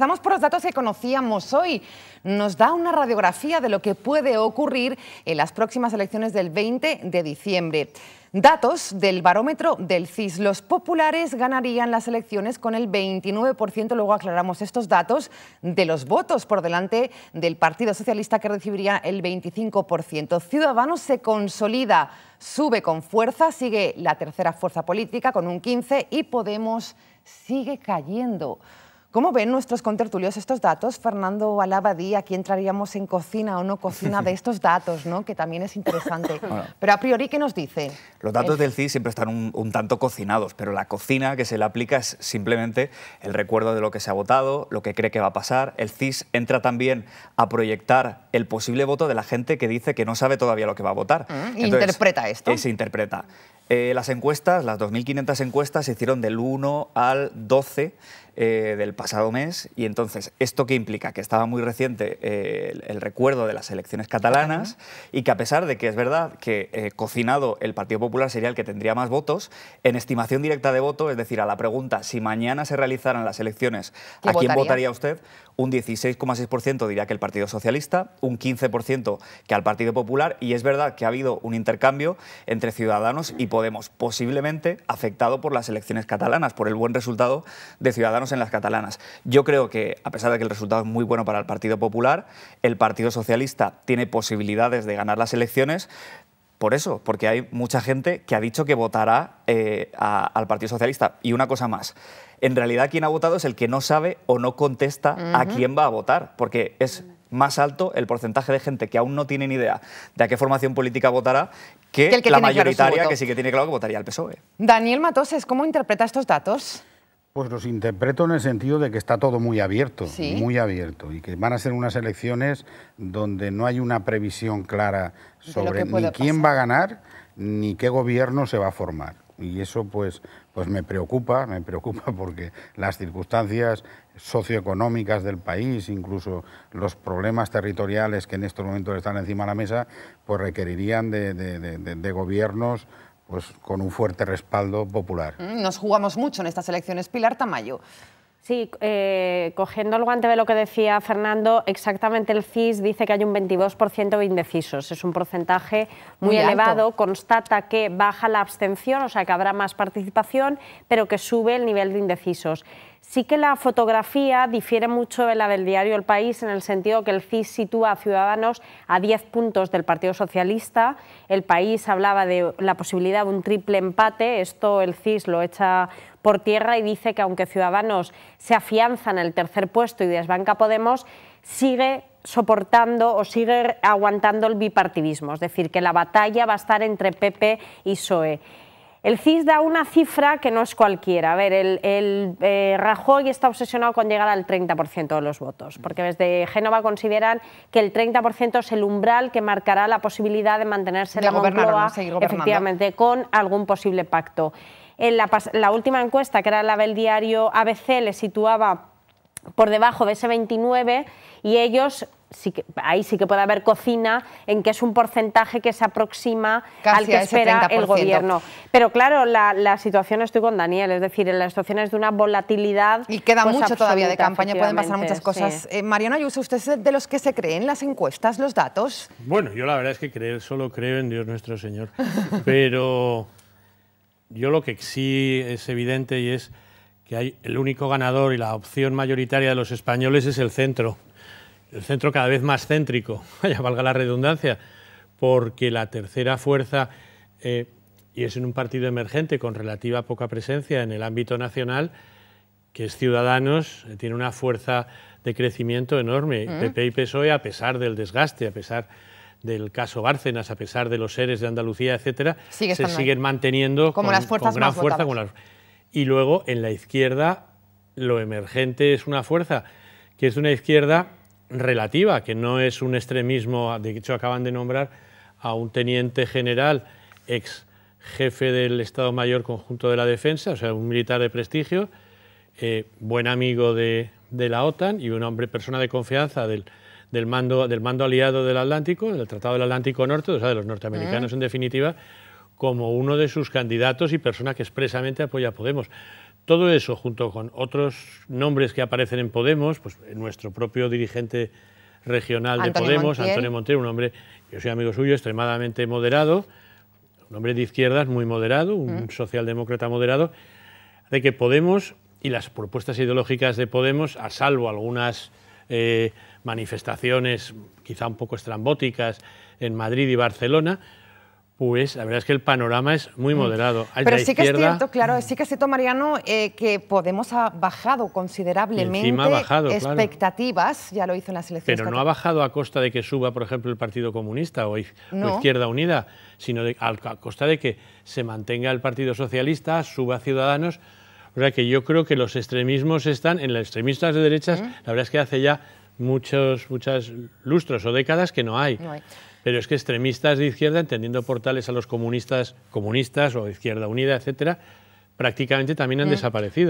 Empezamos por los datos que conocíamos hoy. Nos da una radiografía de lo que puede ocurrir en las próximas elecciones del 20 de diciembre. Datos del barómetro del CIS. Los populares ganarían las elecciones con el 29%, luego aclaramos estos datos, de los votos por delante del Partido Socialista que recibiría el 25%. Ciudadanos se consolida, sube con fuerza, sigue la tercera fuerza política con un 15% y Podemos sigue cayendo. ¿Cómo ven nuestros contertulios estos datos? Fernando Alabadí, aquí entraríamos en cocina o no cocina de estos datos, ¿no? que también es interesante. pero a priori, ¿qué nos dice? Los datos eh. del CIS siempre están un, tanto cocinados, pero la cocina que se le aplica es simplemente el recuerdo de lo que se ha votado, lo que cree que va a pasar. El CIS entra también a proyectar el posible voto de la gente que dice que no sabe todavía lo que va a votar. Mm, interpreta esto. y eh, se interpreta. Eh, las encuestas, las 2.500 encuestas, se hicieron del 1 al 12 eh, del pasado mes y entonces esto que implica que estaba muy reciente eh, el, recuerdo de las elecciones catalanas y que a pesar de que es verdad que eh, cocinado el Partido Popular sería el que tendría más votos, en estimación directa de voto, es decir, a la pregunta si mañana se realizaran las elecciones, ¿a quién votaría usted? Un 16,6% diría que el Partido Socialista, un 15% que al Partido Popular y es verdad que ha habido un intercambio entre Ciudadanos y Podemos, posiblemente afectado por las elecciones catalanas, por el buen resultado de Ciudadanos en las catalanas. Yo creo que, a pesar de que el resultado es muy bueno para el Partido Popular, el Partido Socialista tiene posibilidades de ganar las elecciones, por eso, porque hay mucha gente que ha dicho que votará eh, al Partido Socialista. Y una cosa más, en realidad quien ha votado es el que no sabe o no contesta a quién va a votar, porque es más alto el porcentaje de gente que aún no tiene ni idea de a qué formación política votará que, la mayoritaria que sí que tiene claro que votaría al PSOE. Daniel Matoses, ¿cómo interpreta estos datos? Pues los interpreto en el sentido de que está todo muy abierto, muy abierto, y que van a ser unas elecciones donde no hay una previsión clara sobre ni quién va a ganar ni qué gobierno se va a formar. Y eso pues, pues me preocupa, me preocupa porque las circunstancias socioeconómicas del país, incluso los problemas territoriales que en estos momentos están encima de la mesa, pues requerirían de, de gobiernos pues, con un fuerte respaldo popular. Mm, nos jugamos mucho en estas elecciones. Pilar Tamayo. Sí, eh, cogiendo el guante de lo que decía Fernando, exactamente el CIS dice que hay un 22% de indecisos. Es un porcentaje muy, elevado. Constata que baja la abstención, o sea que habrá más participación, pero que sube el nivel de indecisos. Sí que la fotografía difiere mucho de la del diario El País en el sentido que el CIS sitúa a Ciudadanos a 10 puntos del Partido Socialista. El País hablaba de la posibilidad de un triple empate, esto el CIS lo echa por tierra y dice que aunque Ciudadanos se afianza en el tercer puesto y desbanca Podemos, sigue soportando o sigue aguantando el bipartidismo, es decir, que la batalla va a estar entre PP y PSOE. El CIS da una cifra que no es cualquiera. A ver, el, eh, Rajoy está obsesionado con llegar al 30% de los votos, porque desde Génova consideran que el 30% es el umbral que marcará la posibilidad de mantenerse de la Moncloa, efectivamente, con algún posible pacto. En la, la última encuesta, que era la del diario ABC, le situaba por debajo de ese 29 y ellos ahí sí que puede haber cocina en que es un porcentaje que se aproxima al que espera el gobierno. Pero claro, la, situación, estoy con Daniel, es decir, la situación es de una volatilidad. Y queda pues, mucho todavía de campaña, pueden pasar muchas cosas. Eh, Mariano Ayuso, ¿usted es de los que se creen las encuestas, los datos? Bueno, yo la verdad es que creer, solo creo en Dios nuestro Señor. Pero yo lo que sí es evidente y es que hay, el único ganador y la opción mayoritaria de los españoles es el centro el centro cada vez más céntrico, ya valga la redundancia, porque la tercera fuerza, eh, y es en un partido emergente con relativa poca presencia en el ámbito nacional, que es Ciudadanos, eh, tiene una fuerza de crecimiento enorme. Mm. PP y PSOE, a pesar del desgaste, a pesar del caso Bárcenas, a pesar de los seres de Andalucía, etcétera, se siguen manteniendo como con, las gran fuerza. Y luego, en la izquierda, lo emergente es una fuerza que es una izquierda relativa, que no es un extremismo, de hecho acaban de nombrar a un teniente general ex jefe del Estado Mayor Conjunto de la Defensa, o sea, un militar de prestigio, eh, buen amigo de, la OTAN y un hombre, persona de confianza del, mando, del mando aliado del Atlántico, del Tratado del Atlántico Norte, o sea, de los norteamericanos en definitiva, como uno de sus candidatos y persona que expresamente apoya a Podemos. Todo eso, junto con otros nombres que aparecen en Podemos, pues eh, nuestro propio dirigente regional de Podemos, Antonio Montero, un hombre, yo soy amigo suyo, extremadamente moderado, un hombre de izquierdas muy moderado, un mm. socialdemócrata moderado, de que Podemos y las propuestas ideológicas de Podemos, a salvo algunas eh, manifestaciones quizá un poco estrambóticas en Madrid y Barcelona, pues la verdad es que el panorama es muy mm. moderado. Pero sí que es cierto, claro, sí que es cierto, Mariano, eh, que Podemos ha bajado considerablemente expectativas, ya lo hizo en las elecciones. Pero no ha bajado a costa de que suba, por ejemplo, el Partido Comunista o, Izquierda Unida, sino de, a costa de que se mantenga el Partido Socialista, suba Ciudadanos. O sea que yo creo que los extremismos están, en los extremistas de derechas, mm. la verdad es que hace ya muchos, muchas lustros o décadas que no hay. No hay pero es que extremistas de izquierda, entendiendo portales a los comunistas, comunistas o Izquierda Unida, etcétera, prácticamente también han desaparecido.